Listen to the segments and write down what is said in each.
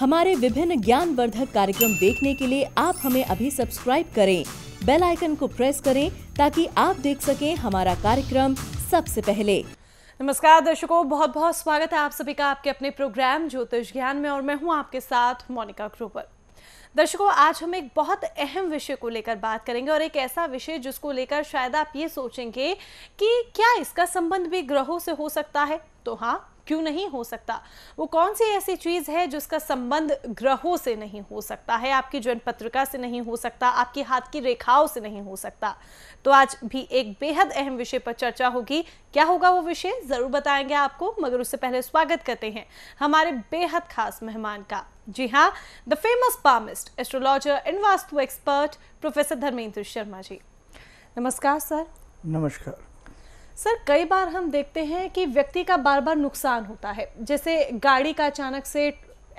हमारे विभिन्न ज्ञानवर्धक कार्यक्रम देखने के लिए आप हमें अभी सब्सक्राइब करें बेल आइकन को प्रेस करें ताकि आप देख सकें हमारा कार्यक्रम सबसे पहले नमस्कार दर्शकों बहुत बहुत स्वागत है आप सभी का आपके अपने प्रोग्राम ज्योतिष ज्ञान में और मैं हूं आपके साथ मोनिका क्रूपर दर्शकों आज हम एक बहुत अहम विषय को लेकर बात करेंगे और एक ऐसा विषय जिसको लेकर शायद आप ये सोचेंगे कि क्या इसका संबंध भी ग्रहों से हो सकता है तो हाँ क्यों नहीं हो सकता वो कौन सी ऐसी चीज़ है जिसका संबंध ग्रहों से नहीं हो सकता है आपकी जन्म पत्रिका से नहीं हो सकता आपकी हाथ की रेखाओं से नहीं हो सकता तो आज भी एक बेहद अहम विषय पर चर्चा होगी क्या होगा वो विषय ज़रूर बताएंगे आपको मगर उससे पहले स्वागत करते हैं हमारे बेहद खास मेहमान का जी हाँ the famous palmist astrologer and vastu expert professor Dharmendra Sharma ji नमस्कार सर नमस्कार सर कई बार हम देखते हैं कि व्यक्ति का बार बार नुकसान होता है जैसे गाड़ी का अचानक से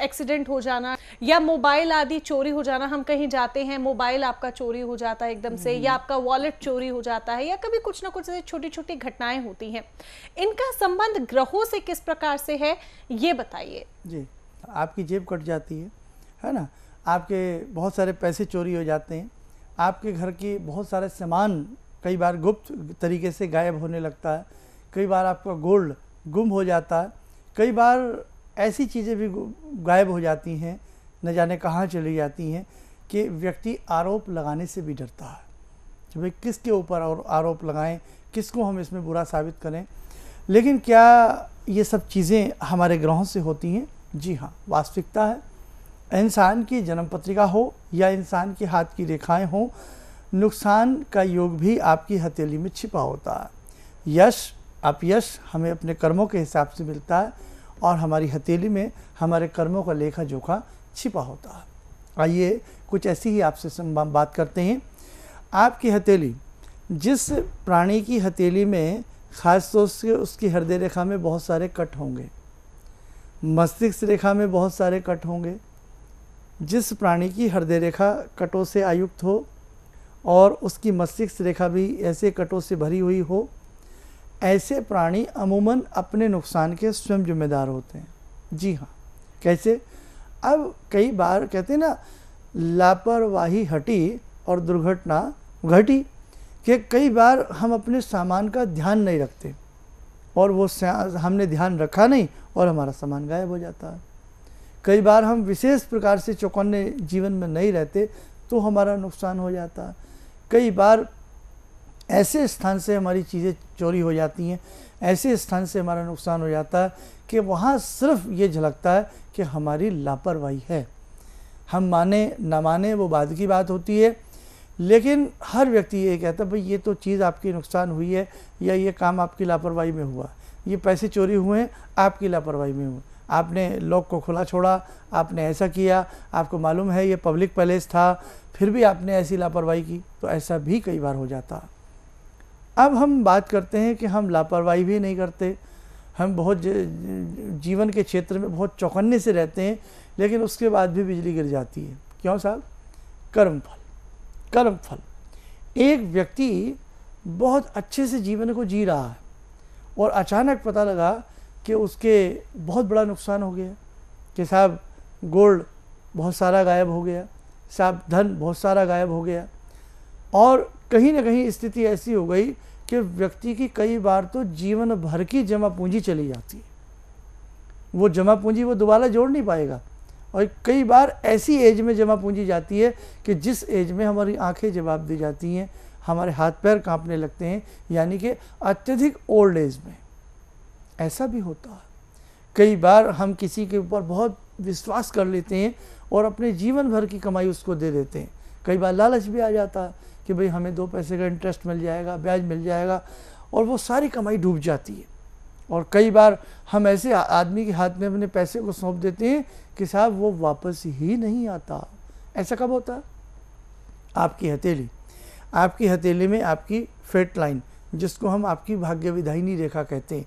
एक्सीडेंट हो जाना या मोबाइल आदि चोरी हो जाना हम कहीं जाते हैं मोबाइल आपका चोरी हो जाता है एकदम से या हम्म। आपका वॉलेट चोरी हो जाता है या कभी कुछ ना कुछ ऐसी छोटी छोटी घटनाएं होती हैं इनका संबंध ग्रहों से किस प्रकार से है ये बताइए जी आपकी जेब कट जाती है है ना आपके बहुत सारे पैसे चोरी हो जाते हैं आपके घर की बहुत सारे सामान कई बार गुप्त तरीके से गायब होने लगता है कई बार आपका गोल्ड गुम हो जाता है कई बार ऐसी चीज़ें भी गायब हो जाती हैं न जाने कहाँ चली जाती हैं कि व्यक्ति आरोप लगाने से भी डरता है कि भाई किसके ऊपर और आरोप लगाएं किसको हम इसमें बुरा साबित करें लेकिन क्या ये सब चीज़ें हमारे ग्रहों से होती हैं जी हाँ वास्तविकता है इंसान की जन्म पत्रिका हो या इंसान के हाथ की रेखाएं हों नुकसान का योग भी आपकी हथेली में छिपा होता है यश यश हमें अपने कर्मों के हिसाब से मिलता है और हमारी हथेली में हमारे कर्मों का लेखा जोखा छिपा होता है आइए कुछ ऐसी ही आपसे बात करते हैं आपकी हथेली जिस प्राणी की हथेली में खास तौर से उसकी हृदय रेखा में बहुत सारे कट होंगे मस्तिष्क रेखा में बहुत सारे कट होंगे जिस प्राणी की हृदय रेखा कटों से आयुक्त हो और उसकी मस्तिष्क रेखा भी ऐसे कटों से भरी हुई हो ऐसे प्राणी अमूमन अपने नुकसान के स्वयं जिम्मेदार होते हैं जी हाँ कैसे अब कई बार कहते हैं ना लापरवाही हटी और दुर्घटना घटी कि कई बार हम अपने सामान का ध्यान नहीं रखते और वो हमने ध्यान रखा नहीं और हमारा सामान गायब हो जाता है कई बार हम विशेष प्रकार से चौकन्ने जीवन में नहीं रहते तो हमारा नुकसान हो जाता है कई बार ऐसे स्थान से हमारी चीज़ें चोरी हो जाती हैं ऐसे स्थान से हमारा नुकसान हो जाता है कि वहाँ सिर्फ ये झलकता है कि हमारी लापरवाही है हम माने ना माने वो बाद की बात होती है लेकिन हर व्यक्ति ये कहता है भाई ये तो चीज़ आपकी नुकसान हुई है या ये काम आपकी लापरवाही में हुआ ये पैसे चोरी हुए हैं आपकी लापरवाही में हुए आपने लॉक को खुला छोड़ा आपने ऐसा किया आपको मालूम है ये पब्लिक पैलेस था फिर भी आपने ऐसी लापरवाही की तो ऐसा भी कई बार हो जाता अब हम बात करते हैं कि हम लापरवाही भी नहीं करते हम बहुत जीवन के क्षेत्र में बहुत चौकन्ने से रहते हैं लेकिन उसके बाद भी बिजली गिर जाती है क्यों साहब कर्म फल कर्म फल एक व्यक्ति बहुत अच्छे से जीवन को जी रहा है और अचानक पता लगा कि उसके बहुत बड़ा नुकसान हो गया कि साहब गोल्ड बहुत सारा गायब हो गया साहब धन बहुत सारा गायब हो गया और कहीं ना कहीं स्थिति ऐसी हो गई कि व्यक्ति की कई बार तो जीवन भर की जमा पूंजी चली जाती है वो जमा पूंजी वो दोबारा जोड़ नहीं पाएगा और कई बार ऐसी एज में जमा पूंजी जाती है कि जिस एज में हमारी आंखें जवाब दी जाती हैं हमारे हाथ पैर कांपने लगते हैं यानी कि अत्यधिक ओल्ड एज में ऐसा भी होता है कई बार हम किसी के ऊपर बहुत विश्वास कर लेते हैं और अपने जीवन भर की कमाई उसको दे देते हैं कई बार लालच भी आ जाता है कि भाई हमें दो पैसे का इंटरेस्ट मिल जाएगा ब्याज मिल जाएगा और वो सारी कमाई डूब जाती है और कई बार हम ऐसे आदमी के हाथ में अपने पैसे को सौंप देते हैं कि साहब वो वापस ही नहीं आता ऐसा कब होता है आपकी हथेली आपकी हथेली में आपकी फेट लाइन जिसको हम आपकी भाग्य विधायनी रेखा कहते हैं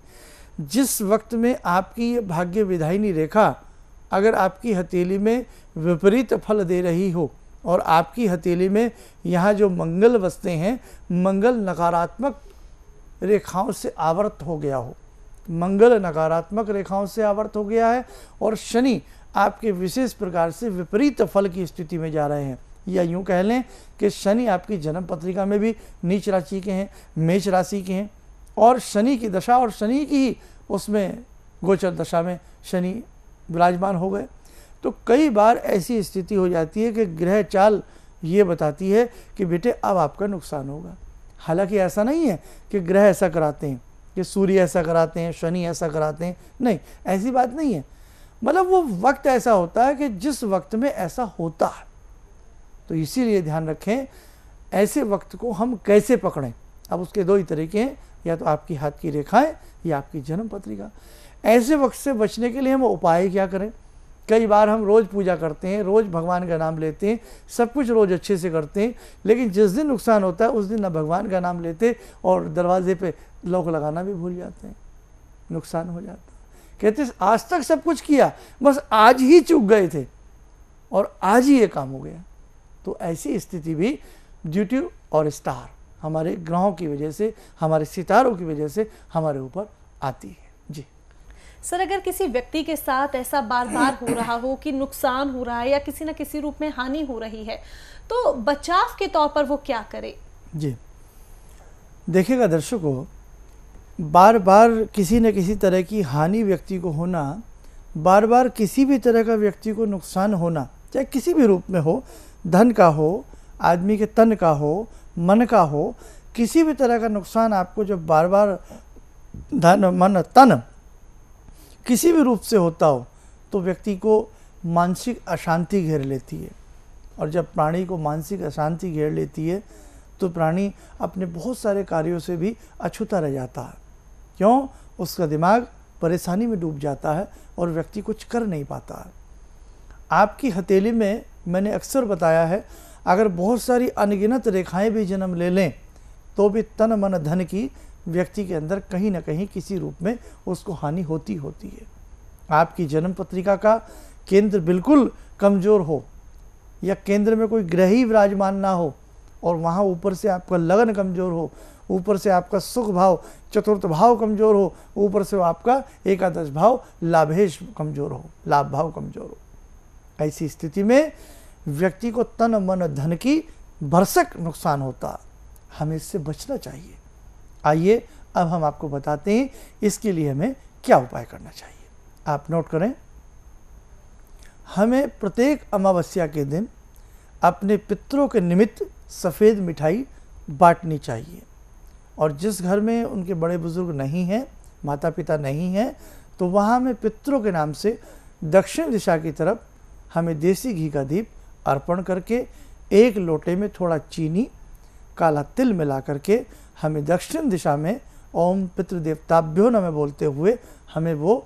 जिस वक्त में आपकी ये भाग्य विधायनी रेखा अगर आपकी हथेली में विपरीत फल दे रही हो और आपकी हथेली में यहाँ जो मंगल बसते हैं मंगल नकारात्मक रेखाओं से आवर्त हो गया हो मंगल नकारात्मक रेखाओं से आवर्त हो गया है और शनि आपके विशेष प्रकार से विपरीत फल की स्थिति में जा रहे हैं या यूँ कह लें कि शनि आपकी जन्म पत्रिका में भी नीच राशि के हैं मेष राशि के हैं और शनि की दशा और शनि की ही उसमें गोचर दशा में शनि विराजमान हो गए तो कई बार ऐसी स्थिति हो जाती है कि ग्रह चाल ये बताती है कि बेटे अब आपका नुकसान होगा हालांकि ऐसा नहीं है कि ग्रह ऐसा कराते हैं कि सूर्य ऐसा कराते हैं शनि ऐसा कराते हैं नहीं ऐसी बात नहीं है मतलब वो वक्त ऐसा होता है कि जिस वक्त में ऐसा होता है तो इसीलिए ध्यान रखें ऐसे वक्त को हम कैसे पकड़ें अब उसके दो ही तरीके हैं या तो आपकी हाथ की रेखाएं या आपकी जन्म पत्रिका ऐसे वक्त से बचने के लिए हम उपाय क्या करें कई बार हम रोज़ पूजा करते हैं रोज़ भगवान का नाम लेते हैं सब कुछ रोज़ अच्छे से करते हैं लेकिन जिस दिन नुकसान होता है उस दिन ना भगवान का नाम लेते और दरवाजे पे लॉक लगाना भी भूल जाते हैं नुकसान हो जाता कहते आज तक सब कुछ किया बस आज ही चूक गए थे और आज ही ये काम हो गया तो ऐसी स्थिति भी ड्यूटी और स्टार हमारे ग्रहों की वजह से हमारे सितारों की वजह से हमारे ऊपर आती है जी सर अगर किसी व्यक्ति के साथ ऐसा बार बार हो रहा हो कि नुकसान हो रहा है या किसी न किसी रूप में हानि हो रही है तो बचाव के तौर पर वो क्या करे जी देखिएगा दर्शकों बार बार किसी न किसी तरह की हानि व्यक्ति को होना बार बार किसी भी तरह का व्यक्ति को नुकसान होना चाहे किसी भी रूप में हो धन का हो आदमी के तन का हो मन का हो किसी भी तरह का नुकसान आपको जब बार बार धन मन तन किसी भी रूप से होता हो तो व्यक्ति को मानसिक अशांति घेर लेती है और जब प्राणी को मानसिक अशांति घेर लेती है तो प्राणी अपने बहुत सारे कार्यों से भी अछूता रह जाता है क्यों उसका दिमाग परेशानी में डूब जाता है और व्यक्ति कुछ कर नहीं पाता है आपकी हथेली में मैंने अक्सर बताया है अगर बहुत सारी अनगिनत रेखाएं भी जन्म ले लें तो भी तन मन धन की व्यक्ति के अंदर कहीं ना कहीं किसी रूप में उसको हानि होती होती है आपकी जन्म पत्रिका का केंद्र बिल्कुल कमज़ोर हो या केंद्र में कोई ग्रह ही विराजमान ना हो और वहाँ ऊपर से आपका लगन कमज़ोर हो ऊपर से आपका सुख भाव चतुर्थ भाव कमज़ोर हो ऊपर से आपका एकादश भाव लाभेश कमज़ोर हो लाभ भाव कमज़ोर हो ऐसी स्थिति में व्यक्ति को तन मन धन की भरसक नुकसान होता हमें इससे बचना चाहिए आइए अब हम आपको बताते हैं इसके लिए हमें क्या उपाय करना चाहिए आप नोट करें हमें प्रत्येक अमावस्या के दिन अपने पितरों के निमित्त सफ़ेद मिठाई बांटनी चाहिए और जिस घर में उनके बड़े बुज़ुर्ग नहीं हैं माता पिता नहीं हैं तो वहाँ में पितरों के नाम से दक्षिण दिशा की तरफ हमें देसी घी का दीप अर्पण करके एक लोटे में थोड़ा चीनी काला तिल मिला करके हमें दक्षिण दिशा में ओम पितृदेवताभ्यो नमे बोलते हुए हमें वो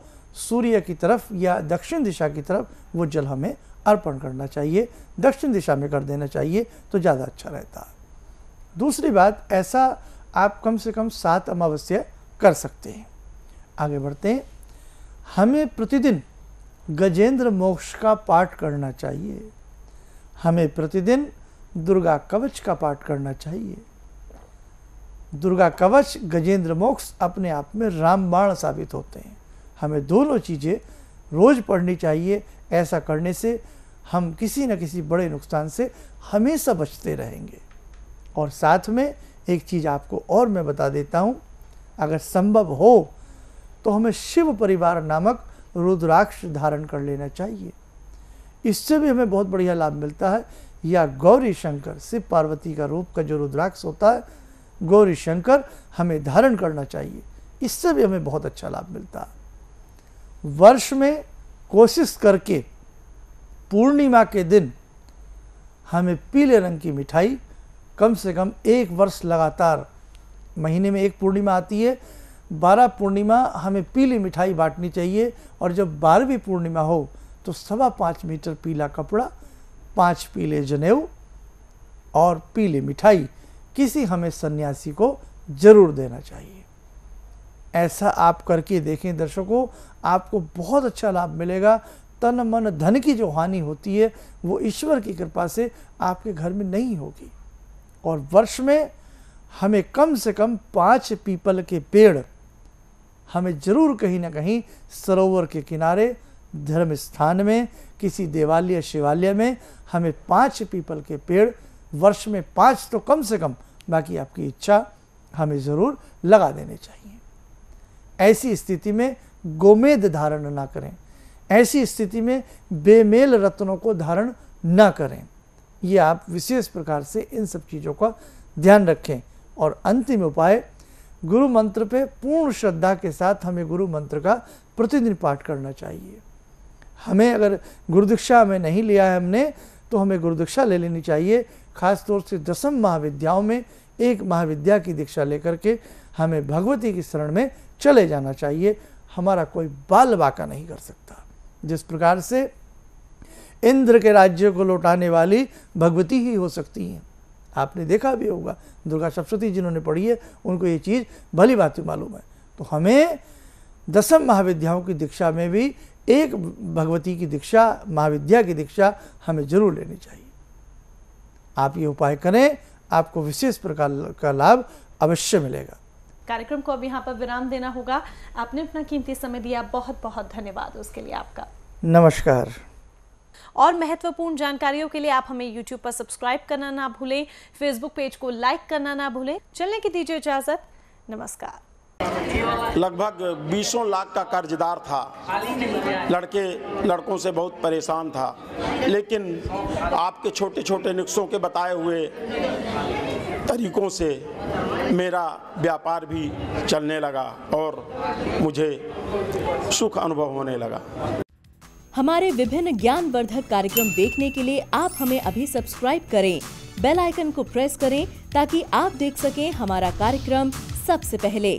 सूर्य की तरफ या दक्षिण दिशा की तरफ वो जल हमें अर्पण करना चाहिए दक्षिण दिशा में कर देना चाहिए तो ज़्यादा अच्छा रहता दूसरी बात ऐसा आप कम से कम सात अमावस्या कर सकते हैं आगे बढ़ते हैं हमें प्रतिदिन गजेंद्र मोक्ष का पाठ करना चाहिए हमें प्रतिदिन दुर्गा कवच का पाठ करना चाहिए दुर्गा कवच गजेंद्र मोक्ष अपने आप में रामबाण साबित होते हैं हमें दोनों चीज़ें रोज पढ़नी चाहिए ऐसा करने से हम किसी न किसी बड़े नुकसान से हमेशा बचते रहेंगे और साथ में एक चीज़ आपको और मैं बता देता हूँ अगर संभव हो तो हमें शिव परिवार नामक रुद्राक्ष धारण कर लेना चाहिए इससे भी हमें बहुत बढ़िया लाभ मिलता है या गौरी शंकर शिव पार्वती का रूप का जो रुद्राक्ष होता है गौरी शंकर हमें धारण करना चाहिए इससे भी हमें बहुत अच्छा लाभ मिलता है वर्ष में कोशिश करके पूर्णिमा के दिन हमें पीले रंग की मिठाई कम से कम एक वर्ष लगातार महीने में एक पूर्णिमा आती है बारह पूर्णिमा हमें पीली मिठाई बांटनी चाहिए और जब बारहवीं पूर्णिमा हो तो सवा पाँच मीटर पीला कपड़ा पाँच पीले जनेऊ और पीले मिठाई किसी हमें सन्यासी को जरूर देना चाहिए ऐसा आप करके देखें दर्शकों आपको बहुत अच्छा लाभ मिलेगा तन मन धन की जो हानि होती है वो ईश्वर की कृपा से आपके घर में नहीं होगी और वर्ष में हमें कम से कम पाँच पीपल के पेड़ हमें ज़रूर कहीं ना कहीं सरोवर के किनारे धर्म स्थान में किसी देवालय शिवालय में हमें पाँच पीपल के पेड़ वर्ष में पाँच तो कम से कम बाकी आपकी इच्छा हमें ज़रूर लगा देने चाहिए ऐसी स्थिति में गोमेद धारण ना करें ऐसी स्थिति में बेमेल रत्नों को धारण ना करें ये आप विशेष प्रकार से इन सब चीज़ों का ध्यान रखें और अंतिम उपाय गुरु मंत्र पे पूर्ण श्रद्धा के साथ हमें गुरु मंत्र का प्रतिदिन पाठ करना चाहिए हमें अगर गुरुदीक्षा में नहीं लिया है हमने तो हमें गुरुदीक्षा ले लेनी चाहिए खासतौर से दसम महाविद्याओं में एक महाविद्या की दीक्षा लेकर के हमें भगवती की शरण में चले जाना चाहिए हमारा कोई बाल बाका नहीं कर सकता जिस प्रकार से इंद्र के राज्य को लौटाने वाली भगवती ही हो सकती हैं आपने देखा भी होगा दुर्गा सप्तती जिन्होंने पढ़ी है उनको ये चीज़ भली बात मालूम है तो हमें दसम महाविद्याओं की दीक्षा में भी एक भगवती की दीक्षा महाविद्या की दीक्षा हमें जरूर लेनी चाहिए आप ये उपाय करें आपको विशेष प्रकार का लाभ अवश्य मिलेगा कार्यक्रम को अब यहाँ पर विराम देना होगा आपने अपना कीमती समय दिया बहुत बहुत धन्यवाद उसके लिए आपका नमस्कार और महत्वपूर्ण जानकारियों के लिए आप हमें YouTube पर सब्सक्राइब करना ना भूलें फेसबुक पेज को लाइक करना ना भूलें चलने की दीजिए इजाजत नमस्कार लगभग बीसों लाख का कर्जदार था लड़के लड़कों से बहुत परेशान था लेकिन आपके छोटे छोटे नुस्खों के बताए हुए तरीकों से मेरा व्यापार भी चलने लगा और मुझे सुख अनुभव होने लगा हमारे विभिन्न ज्ञानवर्धक कार्यक्रम देखने के लिए आप हमें अभी सब्सक्राइब करें बेल आइकन को प्रेस करें ताकि आप देख सकें हमारा कार्यक्रम सबसे पहले